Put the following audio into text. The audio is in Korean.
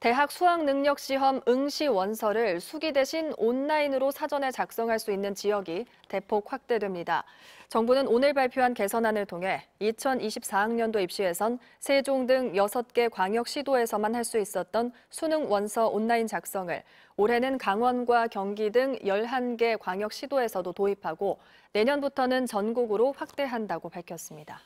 대학 수학능력시험 응시 원서를 수기 대신 온라인으로 사전에 작성할 수 있는 지역이 대폭 확대됩니다. 정부는 오늘 발표한 개선안을 통해 2024학년도 입시에선 세종 등 6개 광역시도에서만 할 수 있었던 수능 원서 온라인 작성을 올해는 강원과 경기 등 11개 광역시도에서도 도입하고 내년부터는 전국으로 확대한다고 밝혔습니다.